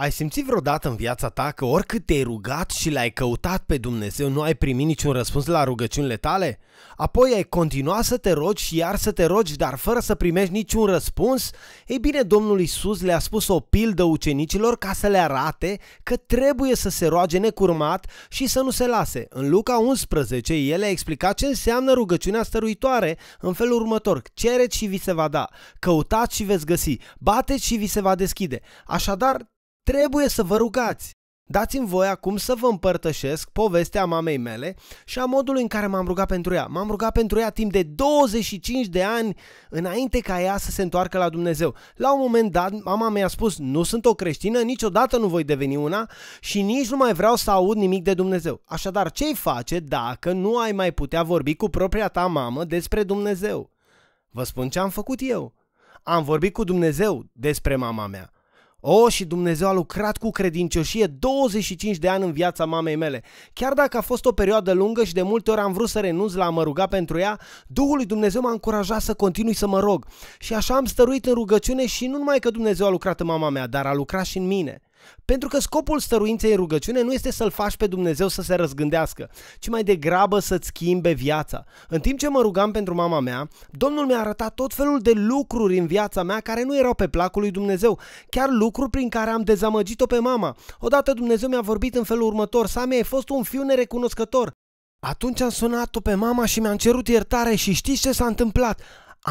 Ai simțit vreodată în viața ta că oricât te-ai rugat și l-ai căutat pe Dumnezeu, nu ai primit niciun răspuns la rugăciunile tale? Apoi ai continuat să te rogi și iar să te rogi, dar fără să primești niciun răspuns? Ei bine, Domnul Isus le-a spus o pildă ucenicilor ca să le arate că trebuie să se roage necurmat și să nu se lase. În Luca 11, el a explicat ce înseamnă rugăciunea stăruitoare în felul următor. Cereți și vi se va da, căutați și veți găsi, bateți și vi se va deschide. Așadar, Trebuie să vă rugați! Dați-mi voi acum să vă împărtășesc povestea mamei mele și a modului în care m-am rugat pentru ea. M-am rugat pentru ea timp de 25 de ani înainte ca ea să se întoarcă la Dumnezeu. La un moment dat, mama mi-a spus, nu sunt o creștină, niciodată nu voi deveni una și nici nu mai vreau să aud nimic de Dumnezeu. Așadar, ce-i face dacă nu ai mai putea vorbi cu propria ta mamă despre Dumnezeu? Vă spun ce am făcut eu. Am vorbit cu Dumnezeu despre mama mea o, oh, și Dumnezeu a lucrat cu credincioșie 25 de ani în viața mamei mele. Chiar dacă a fost o perioadă lungă și de multe ori am vrut să renunț la a mă ruga pentru ea, Duhul lui Dumnezeu m-a încurajat să continui să mă rog. Și așa am stăruit în rugăciune și nu numai că Dumnezeu a lucrat în mama mea, dar a lucrat și în mine. Pentru că scopul stăruinței în rugăciune nu este să-L faci pe Dumnezeu să se răzgândească, ci mai degrabă să-ți schimbe viața. În timp ce mă rugam pentru mama mea, Domnul mi-a arătat tot felul de lucruri în viața mea care nu erau pe placul lui Dumnezeu, chiar lucruri prin care am dezamăgit-o pe mama. Odată Dumnezeu mi-a vorbit în felul următor, Sami, ai fost un fiu nerecunoscător. Atunci am sunat-o pe mama și mi-am cerut iertare și știți ce s-a întâmplat?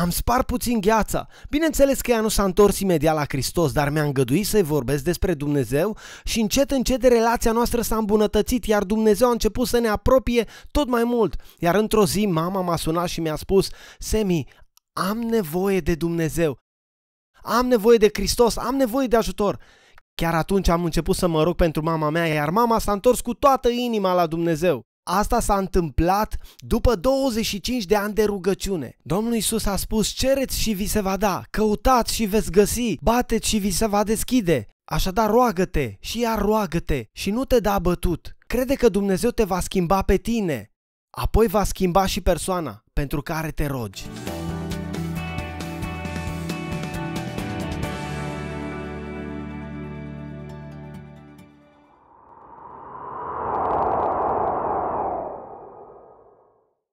Am spart puțin gheața. Bineînțeles că ea nu s-a întors imediat la Hristos, dar mi-a îngăduit să-i vorbesc despre Dumnezeu și încet, încet relația noastră s-a îmbunătățit, iar Dumnezeu a început să ne apropie tot mai mult. Iar într-o zi mama m-a sunat și mi-a spus, Semi, am nevoie de Dumnezeu. Am nevoie de Hristos, am nevoie de ajutor. Chiar atunci am început să mă rog pentru mama mea, iar mama s-a întors cu toată inima la Dumnezeu. Asta s-a întâmplat după 25 de ani de rugăciune. Domnul Isus a spus, cereți și vi se va da, căutați și veți găsi, bateți și vi se va deschide. Așadar roagă-te și iar roagă-te și nu te da bătut. Crede că Dumnezeu te va schimba pe tine, apoi va schimba și persoana pentru care te rogi.